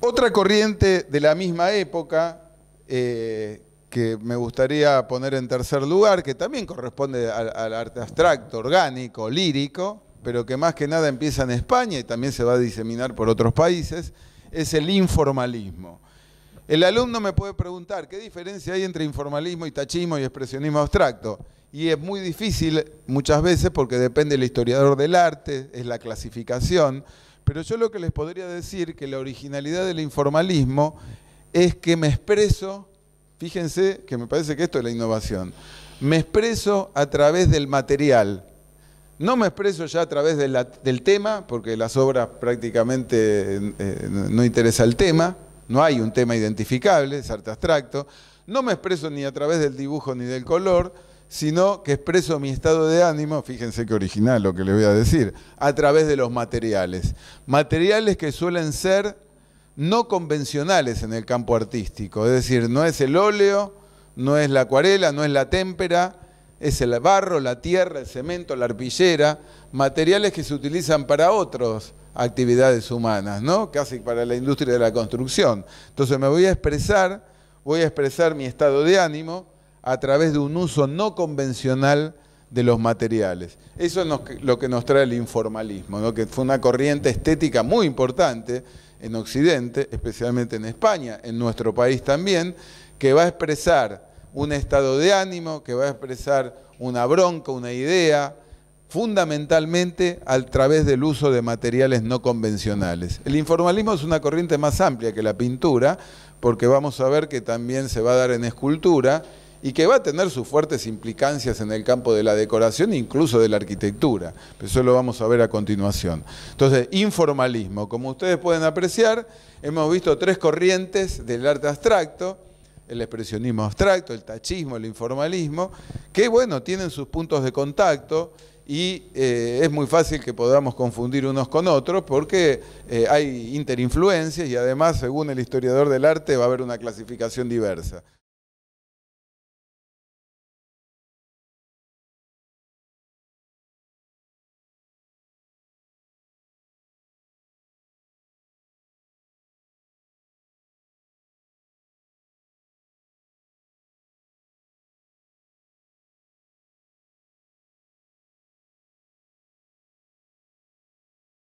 Otra corriente de la misma época eh, que me gustaría poner en tercer lugar, que también corresponde al, al, arte abstracto, orgánico, lírico, pero que más que nada empieza en España y también se va a diseminar por otros países, es el informalismo. El alumno me puede preguntar, ¿qué diferencia hay entre informalismo y tachismo y expresionismo abstracto? Y es muy difícil muchas veces porque depende del historiador del arte, es la clasificación. Pero yo lo que les podría decir que la originalidad del informalismo es que me expreso, fíjense que me parece que esto es la innovación, me expreso a través del material. No me expreso ya a través del tema, porque las obras prácticamente eh, no interesa el tema, no hay un tema identificable, es arte abstracto. No me expreso ni a través del dibujo ni del color, sino que expreso mi estado de ánimo, fíjense que original lo que les voy a decir, a través de los materiales. Materiales que suelen ser no convencionales en el campo artístico, es decir, no es el óleo, no es la acuarela, no es la témpera, es el barro, la tierra, el cemento, la arpillera, materiales que se utilizan para otras actividades humanas, ¿no? Casi para la industria de la construcción. Entonces me voy a expresar, voy a expresar mi estado de ánimo, a través de un uso no convencional de los materiales. Eso es lo que nos trae el informalismo, que fue una corriente estética muy importante en Occidente, especialmente en España, en nuestro país también, que va a expresar un estado de ánimo, que va a expresar una bronca, una idea, fundamentalmente a través del uso de materiales no convencionales. El informalismo es una corriente más amplia que la pintura, porque vamos a ver que también se va a dar en escultura y que va a tener sus fuertes implicancias en el campo de la decoración, incluso de la arquitectura. Pero eso lo vamos a ver a continuación. Entonces, informalismo. Como ustedes pueden apreciar, hemos visto tres corrientes del arte abstracto, el expresionismo abstracto, el tachismo, el informalismo, que bueno, tienen sus puntos de contacto y eh, es muy fácil que podamos confundir unos con otros porque eh, hay interinfluencias y además, según el historiador del arte, va a haber una clasificación diversa.